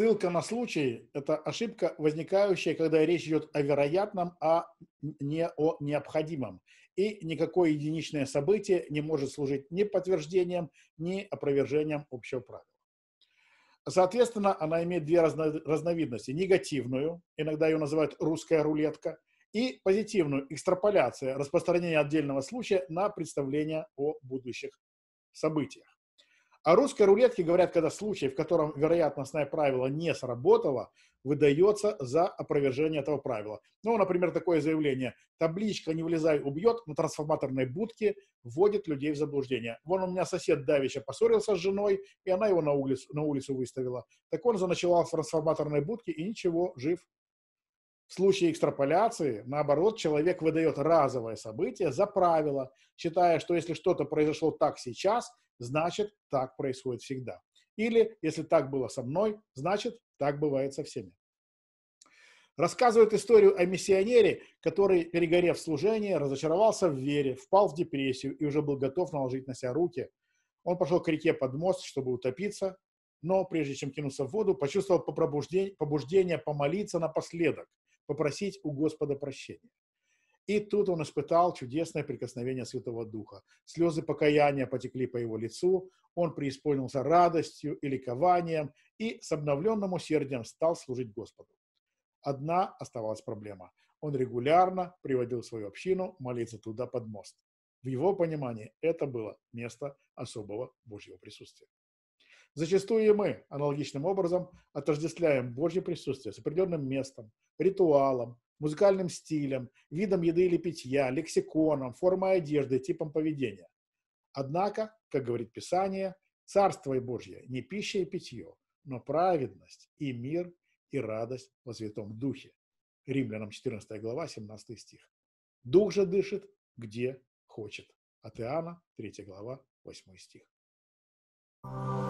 Ссылка на случай – это ошибка, возникающая, когда речь идет о вероятном, а не о необходимом. И никакое единичное событие не может служить ни подтверждением, ни опровержением общего правила. Соответственно, она имеет две разно, разновидности. Негативную, иногда ее называют русская рулетка, и позитивную – экстраполяция, распространение отдельного случая на представление о будущих событиях. О а русской рулетке говорят, когда случай, в котором вероятностное правило не сработало, выдается за опровержение этого правила. Ну, например, такое заявление. Табличка «Не влезай, убьет» на трансформаторной будке вводит людей в заблуждение. Вон у меня сосед Давича поссорился с женой, и она его на улицу, на улицу выставила. Так он заночевал в трансформаторной будке и ничего, жив в случае экстраполяции, наоборот, человек выдает разовое событие за правило, считая, что если что-то произошло так сейчас, значит, так происходит всегда. Или, если так было со мной, значит, так бывает со всеми. Рассказывает историю о миссионере, который, перегорев служение, разочаровался в вере, впал в депрессию и уже был готов наложить на себя руки. Он пошел к реке под мост, чтобы утопиться, но прежде чем кинуться в воду, почувствовал побуждение помолиться напоследок – попросить у Господа прощения. И тут он испытал чудесное прикосновение Святого Духа. Слезы покаяния потекли по его лицу, он преисполнился радостью и ликованием и с обновленным усердием стал служить Господу. Одна оставалась проблема. Он регулярно приводил свою общину молиться туда под мост. В его понимании это было место особого Божьего присутствия. Зачастую и мы аналогичным образом отождествляем Божье присутствие с определенным местом, ритуалом, музыкальным стилем, видом еды или питья, лексиконом, формой одежды, типом поведения. Однако, как говорит Писание, Царство и Божье не пища и питье, но праведность и мир и радость во Святом Духе. Римлянам 14 глава, 17 стих. Дух же дышит, где хочет. От Иоанна 3 глава, 8 стих. thank you